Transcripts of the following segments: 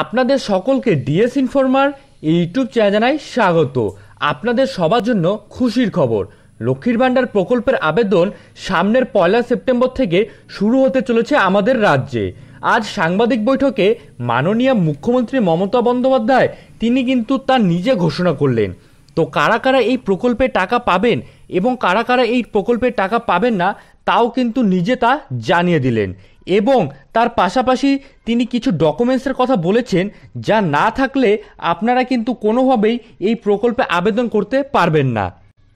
আপনাদের সকলকে DS informer YouTube চ্যানেলায় স্বাগত আপনাদের সবার জন্য খুশির খবর লক্ষ্মীর ভাণ্ডার প্রকল্পের আবেদন সামনের পয়লা সেপ্টেম্বর থেকে শুরু হতে চলেছে আমাদের রাজ্যে আজ সাংবাদিক বৈঠকে মাননীয় মুখ্যমন্ত্রী মমতা বন্দ্যোপাধ্যায় তিনি কিন্তু তা নিজে ঘোষণা করলেন তো কারা কারা এই প্রকল্পে টাকা পাবেন এবং কারা কারা এই প্রকল্পে টাকা পাবেন না তাও কিন্তু নিজে তা জানিয়ে দিলেন এবং তার পাশাপাশি তিনি কিছু ডকুমেন্টসের কথা বলেছেন যা না থাকলে আপনারা কিন্তু কোনোভাবেই এই প্রকল্পে আবেদন করতে পারবেন না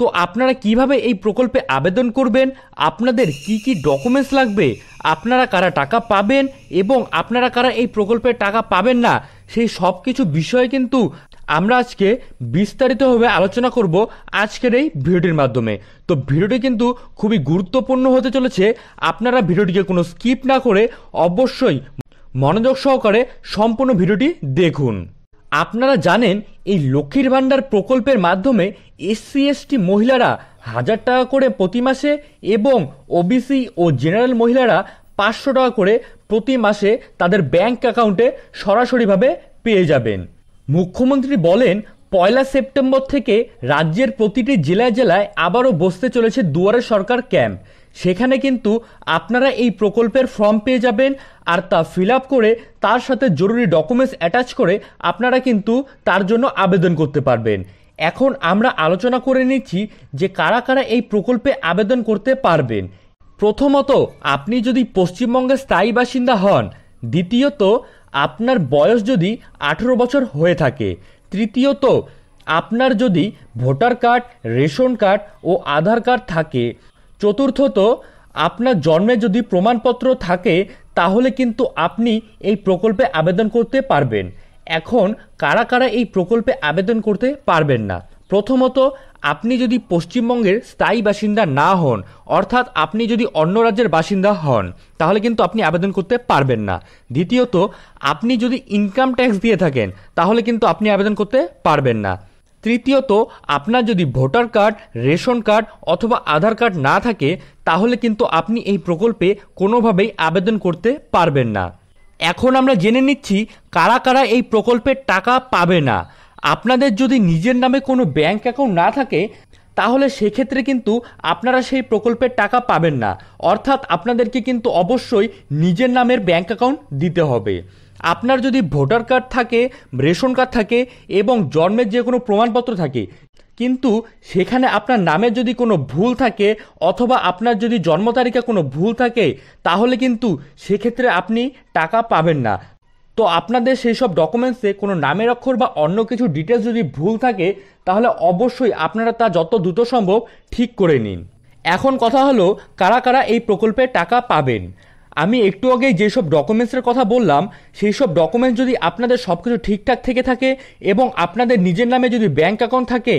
তো আপনারা কিভাবে এই প্রকল্পে আবেদন করবেন আপনাদের কি কি ডকুমেন্টস লাগবে আপনারা কারা টাকা পাবেন এবং আপনারা কারা এই প্রকল্পে টাকা পাবেন না সেই সব কিছু বিষয়ে কিন্তু আমরা আজকে বিস্তারিতভাবে আলোচনা করব আজকের এই ভিডিওটির মাধ্যমে তো ভিডিওটি কিন্তু খুবই গুরুত্বপূর্ণ হতে চলেছে আপনারা ভিডিওটিকে কোনো স্কিপ না করে অবশ্যই মনোযোগ সহকারে সম্পূর্ণ ভিডিওটি দেখুন আপনারা জানেন এই লক্ষ্মীর ভাণ্ডার প্রকল্পের মাধ্যমে এসসি এসটি মহিলারা হাজার টাকা করে প্রতি মাসে এবং ওবিসি ও জেনারেল মহিলারা পাঁচশো টাকা করে প্রতি মাসে তাদের ব্যাংক অ্যাকাউন্টে সরাসরিভাবে পেয়ে যাবেন মুখ্যমন্ত্রী বলেন পয়লা সেপ্টেম্বর থেকে রাজ্যের প্রতিটি জেলায় জেলায় আবারও বসতে চলেছে দুয়ারে সরকার ক্যাম্প সেখানে কিন্তু আপনারা এই প্রকল্পের ফর্ম পেয়ে যাবেন আর তা ফিল করে তার সাথে জরুরি ডকুমেন্টস অ্যাটাচ করে আপনারা কিন্তু তার জন্য আবেদন করতে পারবেন এখন আমরা আলোচনা করে নিচ্ছি যে কারা কারা এই প্রকল্পে আবেদন করতে পারবেন প্রথমত আপনি যদি পশ্চিমবঙ্গের স্থায়ী বাসিন্দা হন দ্বিতীয়ত আপনার বয়স যদি আঠেরো বছর হয়ে থাকে তৃতীয়ত আপনার যদি ভোটার কার্ড রেশন কার্ড ও আধার কার্ড থাকে চতুর্থত আপনার জন্মে যদি প্রমাণপত্র থাকে তাহলে কিন্তু আপনি এই প্রকল্পে আবেদন করতে পারবেন এখন কারা কারা এই প্রকল্পে আবেদন করতে পারবেন না প্রথমত আপনি যদি পশ্চিমবঙ্গের স্থায়ী বাসিন্দা না হন অর্থাৎ আপনি যদি অন্য রাজ্যের বাসিন্দা হন তাহলে কিন্তু আপনি আবেদন করতে পারবেন না দ্বিতীয়ত আপনি যদি ইনকাম ট্যাক্স দিয়ে থাকেন তাহলে কিন্তু আপনি আবেদন করতে পারবেন না তৃতীয়ত আপনার যদি ভোটার কার্ড রেশন কার্ড অথবা আধার কার্ড না থাকে তাহলে কিন্তু আপনি এই প্রকল্পে কোনোভাবেই আবেদন করতে পারবেন না এখন আমরা জেনে নিচ্ছি কারা কারা এই প্রকল্পের টাকা পাবে না আপনাদের যদি নিজের নামে কোনো ব্যাংক অ্যাকাউন্ট না থাকে তাহলে সেক্ষেত্রে কিন্তু আপনারা সেই প্রকল্পের টাকা পাবেন না অর্থাৎ আপনাদেরকে কিন্তু অবশ্যই নিজের নামের ব্যাংক অ্যাকাউন্ট দিতে হবে আপনার যদি ভোটার কার্ড থাকে রেশন কার্ড থাকে এবং জন্মের যে কোনো প্রমাণপত্র থাকে কিন্তু সেখানে আপনার নামে যদি কোনো ভুল থাকে অথবা আপনার যদি জন্ম তারিখে কোনো ভুল থাকে তাহলে কিন্তু সেক্ষেত্রে আপনি টাকা পাবেন না তো আপনাদের সেই সব ডকুমেন্টসে কোনো নামের অক্ষর বা অন্য কিছু ডিটেলস যদি ভুল থাকে তাহলে অবশ্যই আপনারা তা যত দ্রুত সম্ভব ঠিক করে নিন এখন কথা হলো কারা কারা এই প্রকল্পে টাকা পাবেন আমি একটু আগেই যেসব ডকুমেন্টসের কথা বললাম সেই সব ডকুমেন্টস যদি আপনাদের সব কিছু ঠিকঠাক থেকে থাকে এবং আপনাদের নিজের নামে যদি ব্যাংক অ্যাকাউন্ট থাকে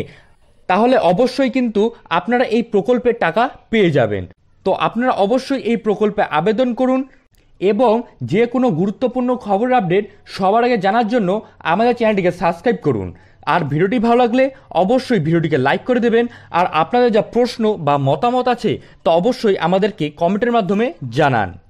তাহলে অবশ্যই কিন্তু আপনারা এই প্রকল্পের টাকা পেয়ে যাবেন তো আপনারা অবশ্যই এই প্রকল্পে আবেদন করুন এবং যে কোনো গুরুত্বপূর্ণ খবর আপডেট সবার আগে জানার জন্য আমাদের চ্যানেলটিকে সাবস্ক্রাইব করুন আর ভিডিওটি ভালো লাগলে অবশ্যই ভিডিওটিকে লাইক করে দেবেন আর আপনাদের যা প্রশ্ন বা মতামত আছে তা অবশ্যই আমাদেরকে কমেন্টের মাধ্যমে জানান